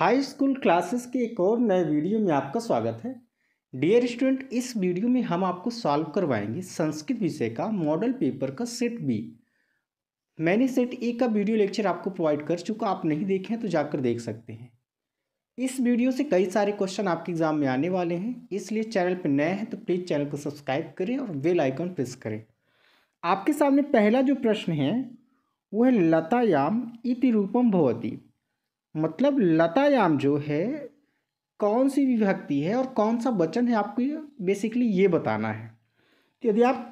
high school classes के एक और नए वीडियो में आपका स्वागत है डियर स्टूडेंट इस वीडियो में हम आपको सॉल्व करवाएंगे संस्कृत विषय का मॉडल पेपर का सेट बी मैंने सेट ए का वीडियो लेक्चर आपको प्रोवाइड कर चुका आप नहीं देखे तो जाकर देख सकते हैं इस वीडियो से कई सारे क्वेश्चन आपके एग्जाम में आने वाले हैं इसलिए चैनल पर नए हैं तो प्लीज़ चैनल को सब्सक्राइब करें और बेल आइकन प्रेस करें आपके सामने पहला जो प्रश्न है वो है लतायाम इति रूपम भवती मतलब लतायाम जो है कौन सी विभक्ति है और कौन सा वचन है आपको बेसिकली ये बताना है तो यदि आप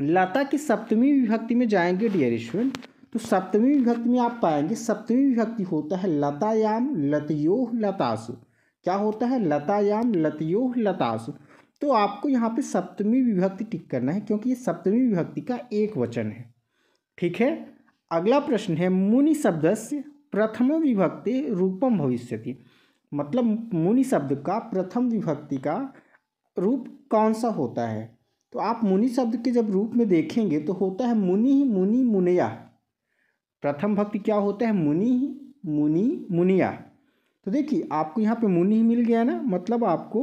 लता की सप्तमी विभक्ति में जाएंगे डियर स्टूडेंट तो सप्तमी विभक्ति में आप पाएंगे सप्तमी विभक्ति होता है लतायाम लतयोह लतासु क्या होता है लतायाम लतयोह लतासु तो आपको यहाँ पे सप्तमी विभक्ति टिक करना है क्योंकि ये सप्तमी विभक्ति का एक वचन है ठीक है अगला प्रश्न है मुनि शब्द से प्रथम विभक्ति रूपम भविष्यति मतलब मुनि शब्द का प्रथम विभक्ति का रूप कौन सा होता है तो आप मुनि शब्द के जब रूप में देखेंगे तो होता है मुनि ही मुनि मुनिया प्रथम भक्ति क्या होता है मुनि ही मुनि मुनिया तो देखिए आपको यहाँ पे मुनि ही मिल गया ना मतलब आपको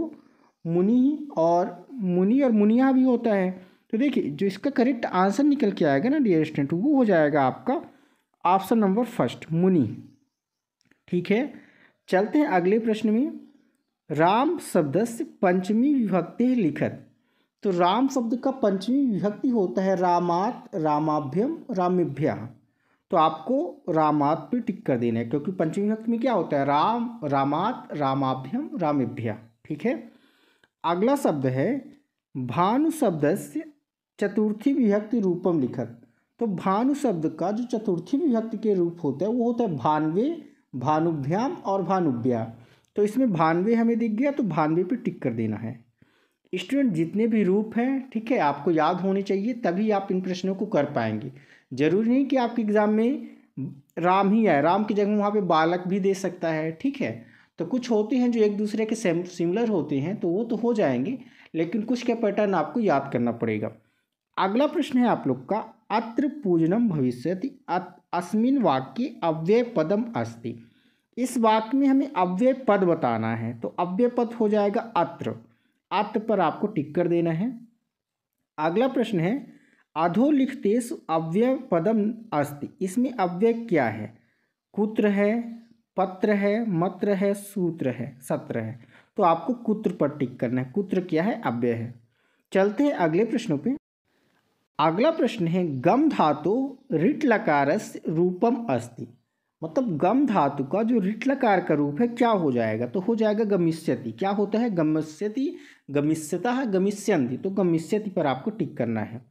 मुनि और मुनि और मुनिया भी होता है तो देखिए जो इसका करेक्ट आंसर निकल के आएगा ना डियर स्टूडेंट वो हो जाएगा आपका ऑप्शन नंबर फर्स्ट मुनि ठीक है चलते हैं अगले प्रश्न में राम शब्द से पंचमी विभक्ति लिखत तो राम शब्द का पंचमी विभक्ति होता है रामात रामाभ्यम रामिभ्या तो आपको रामात पे टिक कर देना है क्योंकि पंचमी विभक्ति में क्या होता है राम रामात रामाभ्यम रामिभ्या ठीक है अगला शब्द है भानु शब्द से चतुर्थी विभक्ति रूपम लिखत तो भानु शब्द का जो चतुर्थी विभक्ति के रूप होता है वो होता है भानवे भानुभ्याम और भानुभ्या तो इसमें भानवे हमें दिख गया तो भानवे पे टिक कर देना है स्टूडेंट जितने भी रूप हैं ठीक है आपको याद होने चाहिए तभी आप इन प्रश्नों को कर पाएंगे जरूरी नहीं कि आपके एग्ज़ाम में राम ही आए राम की जगह वहाँ पे बालक भी दे सकता है ठीक है तो कुछ होते हैं जो एक दूसरे के सिमिलर होते हैं तो वो तो हो जाएंगे लेकिन कुछ के पैटर्न आपको याद करना पड़ेगा अगला प्रश्न है आप लोग का अत्र पूजनम भविष्य अस्मिन वाक्य अव्यय पदम अस्ति इस वाक्य में हमें अव्यय पद बताना है तो अव्यय पद हो जाएगा अत्र अत्र पर आपको टिक कर देना है अगला प्रश्न है लिखते अव्यय पदम अस्ति इसमें अव्यय क्या है कुत्र है पत्र है मत्र है सूत्र है सत्र है तो आपको कुत्र पर टिक करना है कुत्र क्या है अव्यय है चलते हैं अगले प्रश्नों पे अगला प्रश्न है गम धातु रिट लकार से रूपम अस्ति मतलब गम धातु का जो रिट लकार का रूप है क्या हो जाएगा तो हो जाएगा गमिष्यति क्या होता है गमिष्यति गमिष्यता है गमिष्यंति तो गमिष्यति पर आपको टिक करना है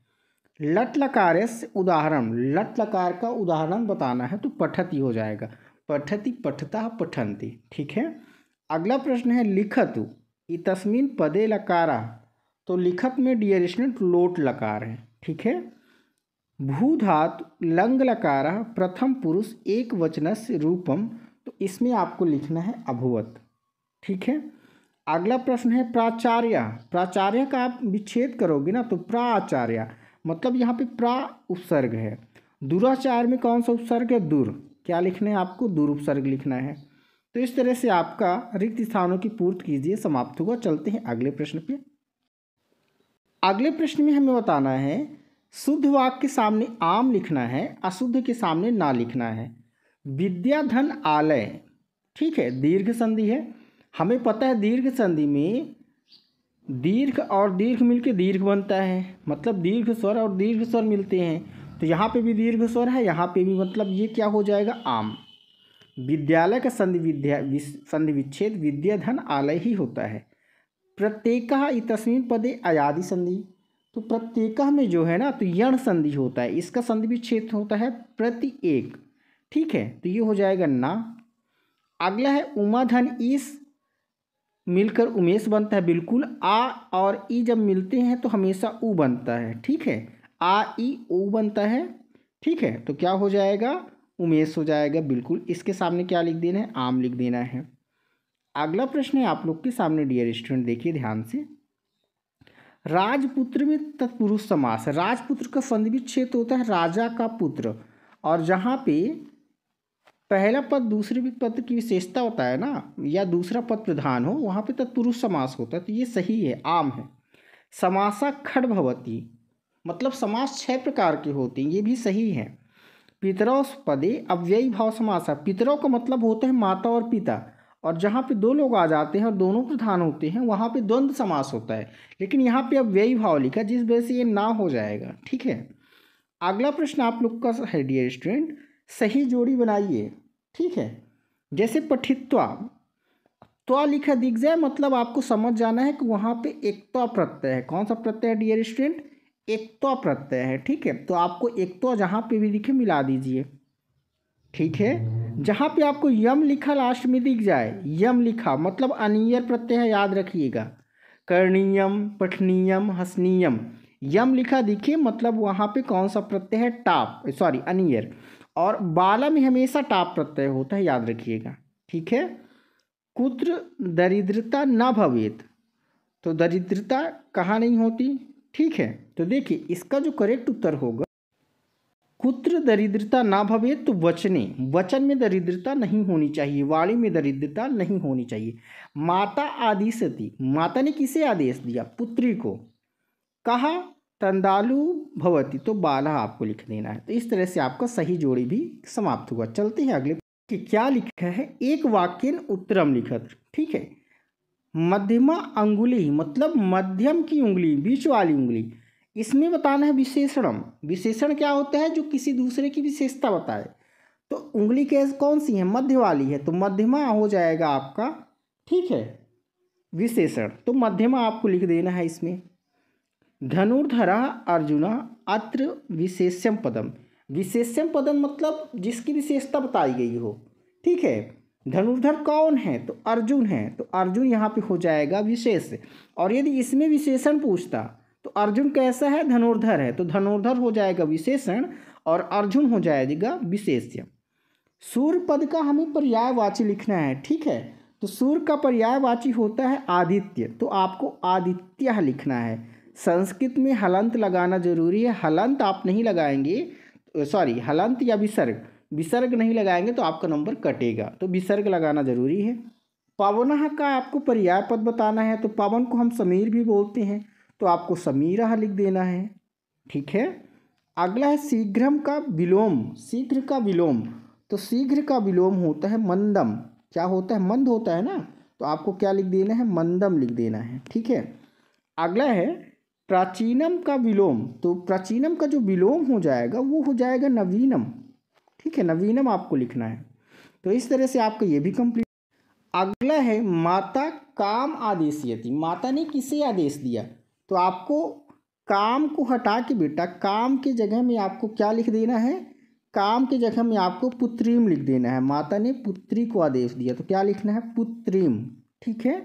लट लकार से उदाहरण लट लकार का उदाहरण बताना है तो पठती हो जाएगा पठती पठता पठंती ठीक है अगला प्रश्न है लिखतु इतस्मिन पदे लकारा तो लिखत में डियर लोट लकार है ठीक है भू धातु लंग लकार प्रथम पुरुष एक वचन से रूपम तो इसमें आपको लिखना है अभुवत ठीक है अगला प्रश्न है प्राचार्य प्राचार्य का आप विच्छेद करोगे ना तो प्राचार्य मतलब यहाँ पे प्रा उपसर्ग है दुराचार में कौन सा उपसर्ग है दूर क्या लिखना है आपको दूर उपसर्ग लिखना है तो इस तरह से आपका रिक्त स्थानों की पूर्ति कीजिए समाप्त हुआ चलते हैं अगले प्रश्न पर अगले प्रश्न में हमें बताना है शुद्ध वाक्य के सामने आम लिखना है अशुद्ध के सामने ना लिखना है विद्याधन आलय ठीक है दीर्घ संधि है हमें पता है दीर्घ संधि में दीर्घ और दीर्घ मिलके दीर्घ बनता है मतलब दीर्घ स्वर और दीर्घ स्वर मिलते हैं तो यहाँ पे भी दीर्घ स्वर है यहाँ पे भी मतलब ये क्या हो जाएगा आम विद्यालय का संधि विद्या संधि विच्छेद विद्याधन आलय ही होता है प्रत्येक इतस्मिन पदे आयादि संधि तो प्रत्येक में जो है ना तो यण संधि होता है इसका संधि भी क्षेत्र होता है प्रति एक ठीक है तो ये हो जाएगा ना अगला है उमा धन ईस मिलकर उमेश बनता है बिल्कुल आ और ई जब मिलते हैं तो हमेशा ऊ बनता है ठीक है आ ई ओ बनता है ठीक है तो क्या हो जाएगा उमेश हो जाएगा बिल्कुल इसके सामने क्या लिख देना है आम लिख देना है अगला प्रश्न है आप लोग के सामने डियर स्टूडेंट देखिए ध्यान से राजपुत्र में तत्पुरुष समास राजपुत्र का संधि होता है राजा का पुत्र और जहाँ पे पहला पद दूसरे पद की विशेषता होता है ना या दूसरा पद प्रधान हो वहाँ पे तत्पुरुष समास होता है तो ये सही है आम है समासा खड भवती मतलब समास छह प्रकार के होते हैं ये भी सही है पितरौ पदे अव्ययी भाव समासा पितरों का मतलब होता है माता और पिता और जहाँ पे दो लोग आ जाते हैं और दोनों प्रधान होते हैं वहाँ पे द्वंद्व समास होता है लेकिन यहाँ पे अब व्यय भाव लिखा जिस वजह से ये ना हो जाएगा ठीक है अगला प्रश्न आप लोग का है डियर स्टूडेंट सही जोड़ी बनाइए ठीक है जैसे पठित्वा त्वा लिखा दिख जाए मतलब आपको समझ जाना है कि वहाँ पे एकता प्रत्यय है कौन सा प्रत्यय है डियर स्टूडेंट तो प्रत्यय है ठीक है तो आपको तो जहाँ पे भी लिखे मिला दीजिए ठीक है जहाँ पे आपको यम लिखा लास्ट में दिख जाए यम लिखा मतलब अनियर प्रत्यय है याद रखिएगा करणीयम पठनीयम हसनीयम यम लिखा दिखे मतलब वहाँ पे कौन सा प्रत्यय है टाप सॉरी अनियर और बाला में हमेशा टाप प्रत्यय होता है याद रखिएगा ठीक है कुत्र दरिद्रता न भवेत तो दरिद्रता कहाँ नहीं होती ठीक है तो देखिए इसका जो करेक्ट उत्तर होगा कुत्र दरिद्रता ना भवे तो वचने वचन में दरिद्रता नहीं होनी चाहिए वाणी में दरिद्रता नहीं होनी चाहिए माता आदि सती माता ने किसे आदेश दिया पुत्री को कहा तंदालु भवती तो बाला आपको लिख देना है तो इस तरह से आपका सही जोड़ी भी समाप्त हुआ चलते हैं अगले कि क्या लिखा है एक वाक्य उत्तरम लिखत ठीक है मध्यमा अंगुली मतलब मध्यम की उंगली बीच वाली उंगली इसमें बताना है विशेषणम विशेषण क्या होता है जो किसी दूसरे की विशेषता बताए तो उंगली कैस कौन सी है मध्य वाली है तो मध्यमा हो जाएगा आपका ठीक है विशेषण तो मध्यमा आपको लिख देना है इसमें धनुर्धरा अर्जुना अत्र विशेष्यम पदम विशेष्यम पदम मतलब जिसकी विशेषता बताई गई हो ठीक है धनुर्धर कौन है तो अर्जुन है तो अर्जुन यहाँ पे हो जाएगा विशेष और यदि इसमें विशेषण पूछता तो अर्जुन कैसा है धनुर्धर है तो धनुर्धर हो जाएगा विशेषण और अर्जुन हो जाएगा विशेष्य सूर्य पद का हमें पर्यायवाची लिखना है ठीक है तो सूर्य का पर्यायवाची होता है आदित्य तो आपको आदित्य लिखना है संस्कृत में हलंत लगाना जरूरी है हलंत आप नहीं लगाएंगे सॉरी हलंत या विसर्ग विसर्ग नहीं लगाएंगे तो आपका नंबर कटेगा तो विसर्ग लगाना जरूरी है पवन का आपको पर्याय पद बताना है तो पवन को हम समीर भी बोलते हैं तो आपको समीरा लिख देना है ठीक है अगला है शीघ्रम का विलोम शीघ्र का विलोम तो शीघ्र का विलोम होता है मंदम क्या होता है मंद होता है ना तो आपको क्या लिख देना है मंदम लिख देना है ठीक है अगला है प्राचीनम का विलोम तो प्राचीनम का जो विलोम हो जाएगा वो हो जाएगा नवीनम ठीक है नवीनम आपको लिखना है तो इस तरह से आपका ये भी कंप्लीट अगला है माता काम आदेश माता ने किसे आदेश दिया तो आपको काम को हटा के बेटा काम की जगह में आपको क्या लिख देना है काम की जगह में आपको पुत्रीम लिख देना है माता ने पुत्री को आदेश दिया तो क्या लिखना है पुत्रीम ठीक है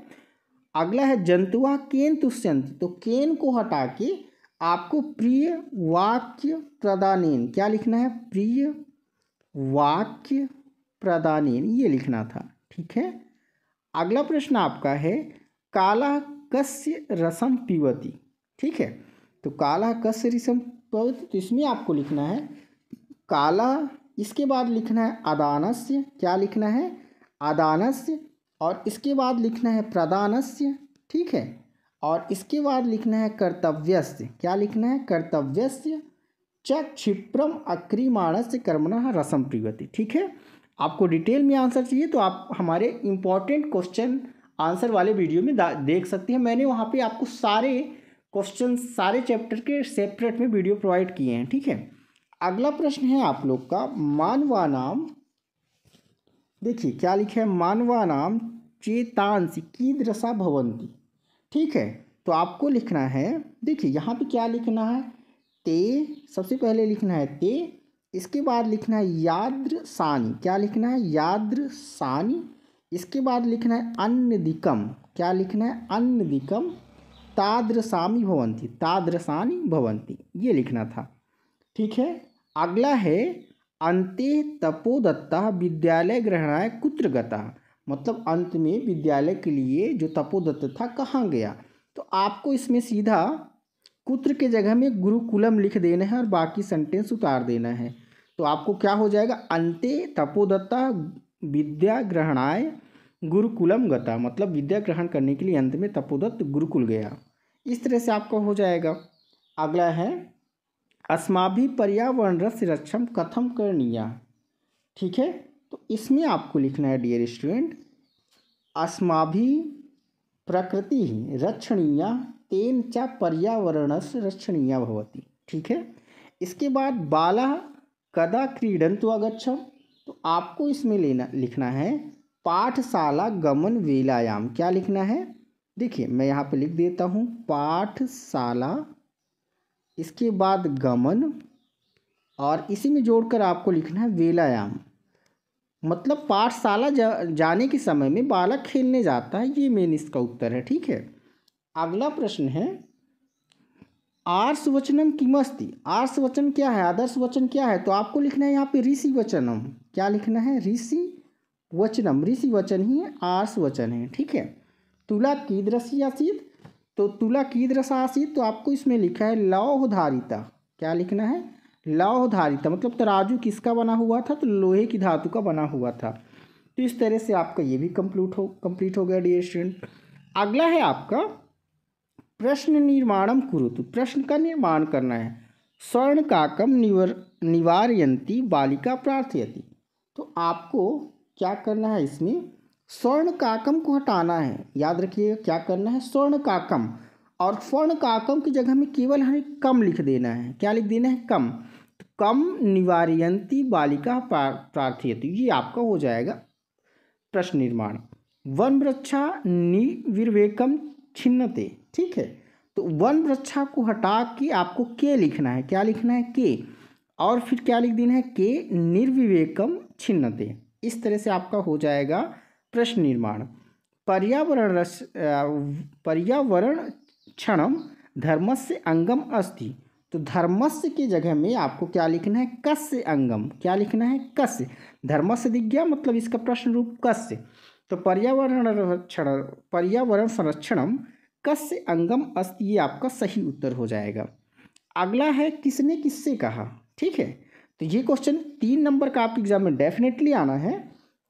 अगला है जंतुआ केन तुष्यंत तो केन को हटा के आपको प्रिय वाक्य प्रदानेन क्या लिखना है प्रिय वाक्य प्रदानीन ये लिखना था ठीक है अगला प्रश्न आपका है काला कस्य रसम पीवती ठीक है तो काला कस्य रसम पीवती तो इसमें आपको लिखना है काला इसके बाद लिखना है अदानस्य क्या लिखना है अदानस्य और इसके बाद लिखना है प्रदानस्य ठीक है और इसके बाद लिखना है कर्तव्यस्य क्या लिखना है कर्तव्यस्य च क्षिप्रम अक्रीमाणस्य कर्मणा रसम पीवती ठीक है आपको डिटेल में आंसर चाहिए तो आप हमारे इम्पॉर्टेंट क्वेश्चन आंसर वाले वीडियो में देख सकते हैं मैंने वहाँ पे आपको सारे क्वेश्चन सारे चैप्टर के सेपरेट में वीडियो प्रोवाइड किए हैं ठीक है अगला प्रश्न है आप लोग का मानवा नाम देखिए क्या लिखा है मानवा नाम की दृशा भवंती ठीक है तो आपको लिखना है देखिए यहाँ पे क्या लिखना है ते सबसे पहले लिखना है ते इसके बाद लिखना है याद्र सानी क्या लिखना है याद्र सानी इसके बाद लिखना है अन्य दिकम क्या लिखना है अन्य दिकम ताद्रसामी भवंती ताद्रसानी भवंती ये लिखना था ठीक है अगला है अंत्य तपोदत्ता विद्यालय ग्रहणाय कुत्र गता मतलब अंत में विद्यालय के लिए जो तपोदत्त था कहाँ गया तो आपको इसमें सीधा कुत्र के जगह में गुरुकुलम लिख देना है और बाकी सेंटेंस उतार देना है तो आपको क्या हो जाएगा अंत्य तपोदत्ता विद्या ग्रहणाय गुरुकुलम गता मतलब विद्या ग्रहण करने के लिए अंत में तपोदत्त गुरुकुल गया इस तरह से आपका हो जाएगा अगला है अस्माभि पर्यावरण रस रक्षम कथम करनीय ठीक है तो इसमें आपको लिखना है डियर स्टूडेंट अस्माभि प्रकृति रक्षणीय तेन च पर्यावरण से रक्षणीय भवती ठीक है इसके बाद बाला कदा क्रीडंतु अगछम तो आपको इसमें लेना लिखना है पाठशाला गमन वेलायाम क्या लिखना है देखिए मैं यहाँ पे लिख देता हूँ पाठशाला इसके बाद गमन और इसी में जोड़कर आपको लिखना है वेलायाम मतलब पाठशाला जा, जाने के समय में बालक खेलने जाता है ये मेन इसका उत्तर है ठीक है अगला प्रश्न है आर्स वचनम किमस्ति आर्स वचन क्या है आदर्श वचन क्या है तो आपको लिखना है यहाँ पे ऋषि वचनम क्या लिखना है ऋषि वचनम ऋषि वचन ही है आर्स वचन है ठीक है तुला की दृश्य आसीत तो तुला की दृश आसीत तो आपको इसमें लिखा है लौहधारिता क्या लिखना है लौहधारिता मतलब तराजू तो किसका बना हुआ था तो लोहे की धातु का बना हुआ था तो इस तरह से आपका ये भी कंप्लीट हो कंप्लीट हो गया डी स्टूडेंट अगला है आपका प्रश्न निर्माणम कुरुतु प्रश्न का निर्माण करना है स्वर्ण काकम निवर निवारयंती बालिका प्रार्थयती तो आपको क्या करना है इसमें स्वर्ण काकम को हटाना है याद रखिएगा क्या करना है स्वर्ण काकम और स्वर्ण काकम की जगह में केवल हमें कम लिख देना है क्या लिख देना है कम तो कम निवारयंती बालिका प्रार्थयती ये आपका हो जाएगा प्रश्न निर्माण वन वृक्षा निविर्वेकम छिन्नते ठीक है तो वन वृक्षा को हटा के आपको के लिखना है क्या लिखना है के और फिर क्या लिख देना है के निर्विवेकम छिन्नते इस तरह से आपका हो जाएगा प्रश्न निर्माण पर्यावरण रस पर्यावरण क्षणम धर्मस्य अंगम अस्ति तो धर्मस्य की जगह में आपको क्या लिखना है कस्य अंगम क्या लिखना है कस्य धर्मस्य दिख गया मतलब इसका प्रश्न रूप कस्य तो पर्यावरण पर्यावरण संरक्षणम कस्य अंगम अस्त ये आपका सही उत्तर हो जाएगा अगला है किसने किससे कहा ठीक है तो ये क्वेश्चन तीन नंबर का आपके एग्जाम में डेफिनेटली आना है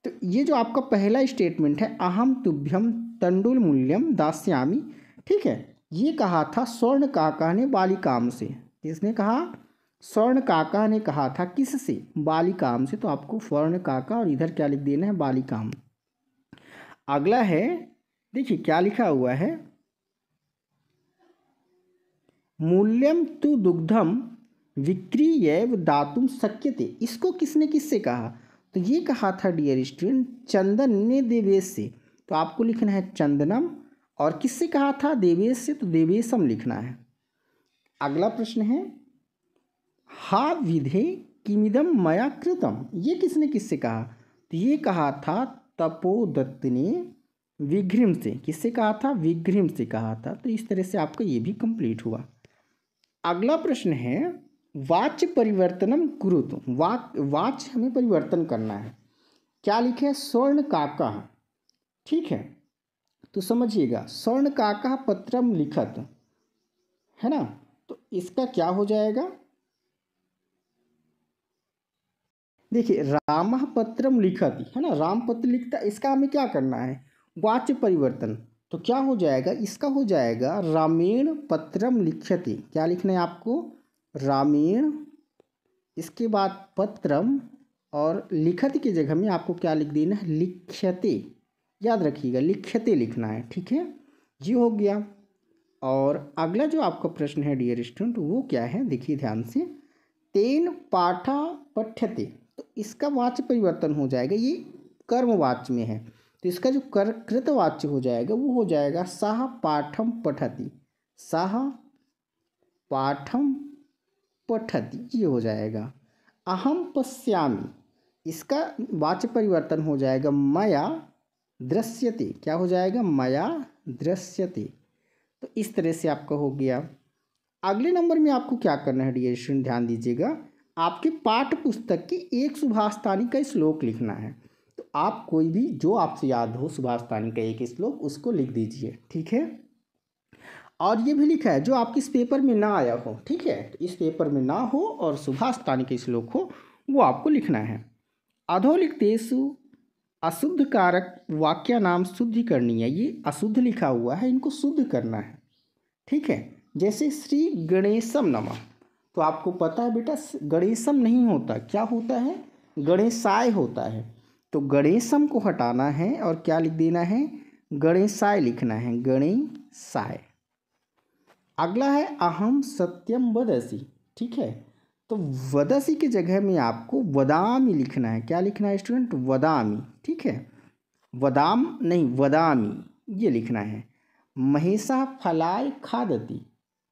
तो ये जो आपका पहला स्टेटमेंट है अहम तुभ्यम तंडुल मूल्यम दास्यामी ठीक है ये कहा था स्वर्ण काका ने बालिकाम से किसने कहा स्वर्ण काका ने कहा था किससे बालिकाम से तो आपको स्वर्ण काका और इधर क्या लिख देना है बालिकाम अगला है देखिए क्या लिखा हुआ है मूल्यम तो दुग्धम एव दातुम शक्यते इसको किसने किससे कहा तो ये कहा था डियर स्टूडेंट चंदन ने देवेश से तो आपको लिखना है चंदनम और किससे कहा था देवेश से तो देवेशम लिखना है अगला प्रश्न है हा विधे किमिदम मया कृतम ये किसने किससे कहा तो ये कहा था तपोदत्त ने विघ्रिम से किससे कहा था विघ्रिम से कहा था तो इस तरह से आपका ये भी कंप्लीट हुआ अगला प्रश्न है वाच्य परिवर्तनम कुरु तो वाक वाच्य हमें परिवर्तन करना है क्या लिखे स्वर्ण काका ठीक है तो समझिएगा स्वर्ण काका पत्रम लिखत है ना तो इसका क्या हो जाएगा देखिए राम पत्रम लिखत है ना राम पत्र लिखता इसका हमें क्या करना है वाच्य परिवर्तन तो क्या हो जाएगा इसका हो जाएगा रामेण पत्रम लिख्यते क्या लिखना है आपको रामेण इसके बाद पत्रम और लिखत की जगह में आपको क्या लिख देना है लिख्यते याद रखिएगा लिख्यते लिखना है ठीक है जी हो गया और अगला जो आपका प्रश्न है डियर स्टूडेंट वो क्या है देखिए ध्यान से तेन पाठा पठ्यते तो इसका वाच्य परिवर्तन हो जाएगा ये कर्मवाच्य में है तो इसका जो कर कृतवाच्य हो जाएगा वो हो जाएगा सह पाठम पठती सह पाठम पठती ये हो जाएगा अहम पश्यामी इसका वाच्य परिवर्तन हो जाएगा मया दृश्यते क्या हो जाएगा मया दृश्यते तो इस तरह से आपका हो गया अगले नंबर में आपको क्या करना है डियर ध्यान दीजिएगा आपके पाठ पुस्तक की एक सुभाषतानी का श्लोक लिखना है आप कोई भी जो आपसे याद हो सुभाष तानी का एक श्लोक उसको लिख दीजिए ठीक है और ये भी लिखा है जो आपके इस पेपर में ना आया हो ठीक है तो इस पेपर में ना हो और सुभाष तानी के श्लोक हो वो आपको लिखना है अधोलिखतेशु अशुद्ध कारक वाक्या नाम शुद्धि करनी है ये अशुद्ध लिखा हुआ है इनको शुद्ध करना है ठीक है जैसे श्री गणेशम नमः तो आपको पता है बेटा गणेशम नहीं होता क्या होता है गणेशाय होता है तो गणेशम को हटाना है और क्या लिख देना है गणेशाय लिखना है गणेशाय अगला है अहम सत्यम वदसी ठीक है तो वदसी की जगह में आपको वदामी लिखना है क्या लिखना है स्टूडेंट वदामी ठीक है वदाम नहीं वदामी ये लिखना है महेशा फलाय खादती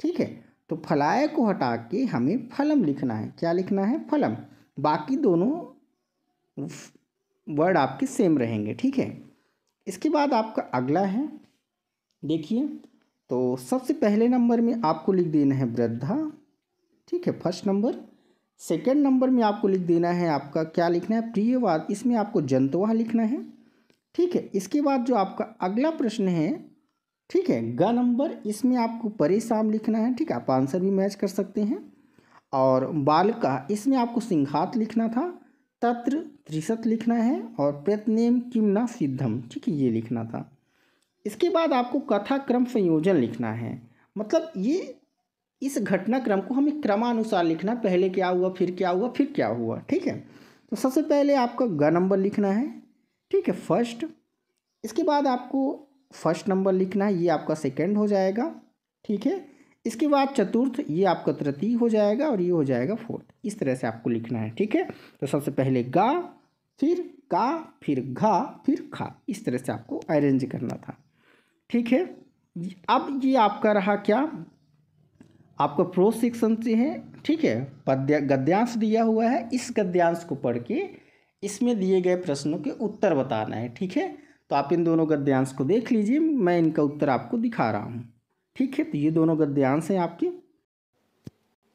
ठीक है तो फलाय को हटा के हमें फलम लिखना है क्या लिखना है फलम बाकी दोनों वर्ड आपके सेम रहेंगे ठीक है इसके बाद आपका अगला है देखिए तो सबसे पहले नंबर में आपको लिख देना है वृद्धा ठीक है फर्स्ट नंबर सेकेंड नंबर में आपको लिख देना है आपका क्या लिखना है प्रियवाद इसमें आपको जंतवा लिखना है ठीक है इसके बाद जो आपका अगला प्रश्न है ठीक है ग नंबर इसमें आपको परेशान लिखना है ठीक है आप आंसर भी मैच कर सकते हैं और बालका इसमें आपको सिंघात लिखना था तत्र त्रिशत लिखना है और प्रतनेम किम न सिद्धम ठीक है ये लिखना था इसके बाद आपको कथा क्रम संयोजन लिखना है मतलब ये इस घटनाक्रम को हमें क्रमानुसार लिखना पहले क्या हुआ फिर क्या हुआ फिर क्या हुआ ठीक है तो सबसे पहले आपका ग नंबर लिखना है ठीक है फर्स्ट इसके बाद आपको फर्स्ट नंबर लिखना है ये आपका सेकंड हो जाएगा ठीक है इसके बाद चतुर्थ ये आपका तृतीय हो जाएगा और ये हो जाएगा फोर्थ इस तरह से आपको लिखना है ठीक है तो सबसे पहले गा फिर का फिर घा फिर खा इस तरह से आपको अरेंज करना था ठीक है अब ये आपका रहा क्या आपका प्रो सेक्शन से है ठीक है पद्य गद्यांश दिया हुआ है इस गद्यांश को पढ़ के इसमें दिए गए प्रश्नों के उत्तर बताना है ठीक है तो आप इन दोनों गद्यांश को देख लीजिए मैं इनका उत्तर आपको दिखा रहा हूँ ठीक है तो ये दोनों गद्यांश हैं आपके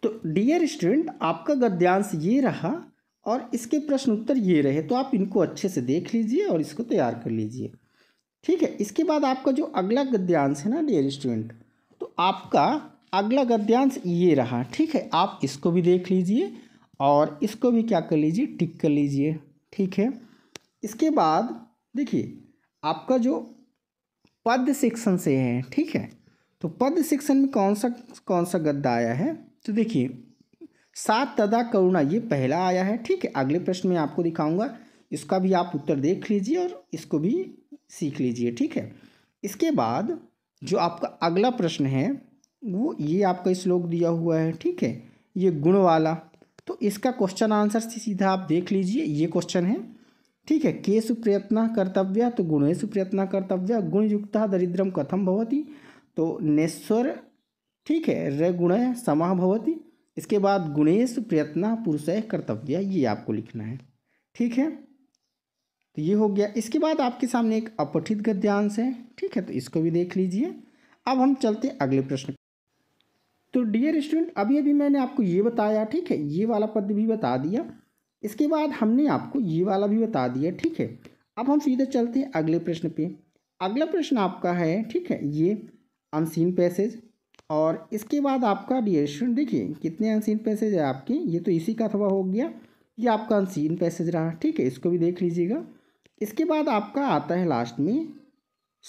तो डियर स्टूडेंट आपका गद्यांश ये रहा और इसके प्रश्न उत्तर ये रहे तो आप इनको अच्छे से देख लीजिए और इसको तैयार कर लीजिए ठीक है इसके बाद आपका जो अगला गद्यांश है ना डियर स्टूडेंट तो आपका अगला गद्यांश ये रहा ठीक है आप इसको भी देख लीजिए और इसको भी क्या कर लीजिए टिक कर लीजिए ठीक है इसके बाद देखिए आपका जो पद सेक्शन से है ठीक है तो पद सेक्शन में कौन सा कौन सा गद्दा आया है तो देखिए सात तदा करुणा ये पहला आया है ठीक है अगले प्रश्न में आपको दिखाऊंगा इसका भी आप उत्तर देख लीजिए और इसको भी सीख लीजिए ठीक है इसके बाद जो आपका अगला प्रश्न है वो ये आपका श्लोक दिया हुआ है ठीक है ये गुण वाला तो इसका क्वेश्चन आंसर सीधा आप देख लीजिए ये क्वेश्चन है ठीक है के सुप्रयत्न कर्तव्य तो गुणेशु सुप्रयत्न कर्तव्य गुणयुक्त दरिद्रम कथम भवती तो नेश्वर ठीक है रे गुण समाह भवती इसके बाद गुणेश प्रयत्न पुरुषय कर्तव्य ये आपको लिखना है ठीक है तो ये हो गया इसके बाद आपके सामने एक अपठित गद्यांश है ठीक है तो इसको भी देख लीजिए अब हम चलते हैं अगले प्रश्न तो डियर स्टूडेंट अभी अभी मैंने आपको ये बताया ठीक है ये वाला पद भी बता दिया इसके बाद हमने आपको ये वाला भी बता दिया ठीक है अब हम सीधे चलते हैं अगले प्रश्न पे अगला प्रश्न आपका है ठीक है ये अनसीन पैसेज और इसके बाद आपका रिएक्शन देखिए कितने अनसीन पैसेज है आपके ये तो इसी का अथवा हो गया ये आपका अनसीन पैसेज रहा ठीक है इसको भी देख लीजिएगा इसके बाद आपका आता है लास्ट में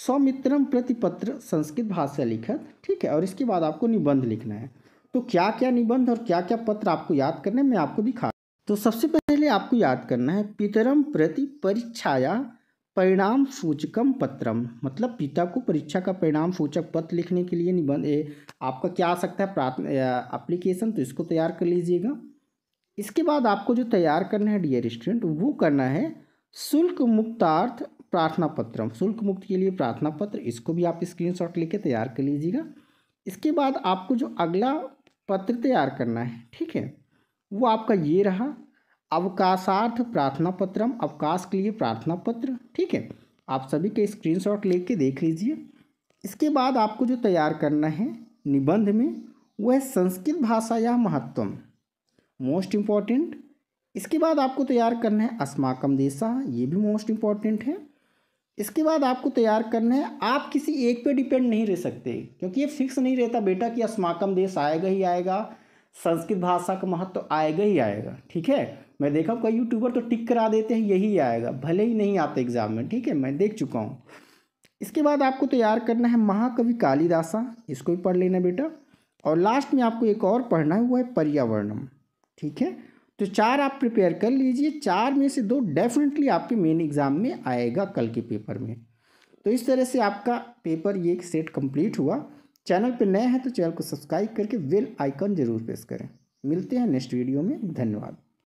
सौमित्रम प्रतिपत्र संस्कृत भाषा लिखत ठीक है और इसके बाद आपको निबंध लिखना है तो क्या क्या निबंध और क्या क्या पत्र आपको याद करने मैं आपको दिखा तो सबसे पहले आपको याद करना है पितरम प्रति परीक्षाया परिणाम सूचकम पत्रम मतलब पिता को परीक्षा का परिणाम सूचक पत्र लिखने के लिए निबंध आपका क्या आ सकता है प्राथ एप्लीकेशन तो इसको तैयार कर लीजिएगा इसके बाद आपको जो तैयार करना है डियर स्टूडेंट वो करना है शुल्क मुक्तार्थ प्रार्थना पत्रम शुल्क मुक्त के लिए प्रार्थना पत्र इसको भी आप शॉट लेके तैयार कर लीजिएगा इसके बाद आपको जो अगला पत्र तैयार करना है ठीक है वो आपका ये रहा अवकाशार्थ प्रार्थना पत्रम अवकाश के लिए प्रार्थना पत्र ठीक है आप सभी के स्क्रीनशॉट लेके देख लीजिए इसके बाद आपको जो तैयार करना है निबंध में वह संस्कृत भाषा या महत्वम मोस्ट इम्पॉर्टेंट इसके बाद आपको तैयार करना है अस्माकम देशा ये भी मोस्ट इम्पॉर्टेंट है इसके बाद आपको तैयार करना है आप किसी एक पे डिपेंड नहीं रह सकते क्योंकि ये फिक्स नहीं रहता बेटा कि अस्माकम देश आएगा ही आएगा संस्कृत भाषा का महत्व तो आएगा ही आएगा ठीक है मैं देखा हूँ कई यूट्यूबर तो टिक करा देते हैं यही आएगा भले ही नहीं आते एग्ज़ाम में ठीक है मैं देख चुका हूँ इसके बाद आपको तैयार तो करना है महाकवि कालिदासा इसको भी पढ़ लेना बेटा और लास्ट में आपको एक और पढ़ना है वो है पर्यावरणम ठीक है तो चार आप प्रिपेयर कर लीजिए चार में से दो डेफिनेटली आपके मेन एग्ज़ाम में आएगा कल के पेपर में तो इस तरह से आपका पेपर ये एक सेट कंप्लीट हुआ चैनल पर नए हैं तो चैनल को सब्सक्राइब करके बेल आइकन ज़रूर प्रेस करें मिलते हैं नेक्स्ट वीडियो में धन्यवाद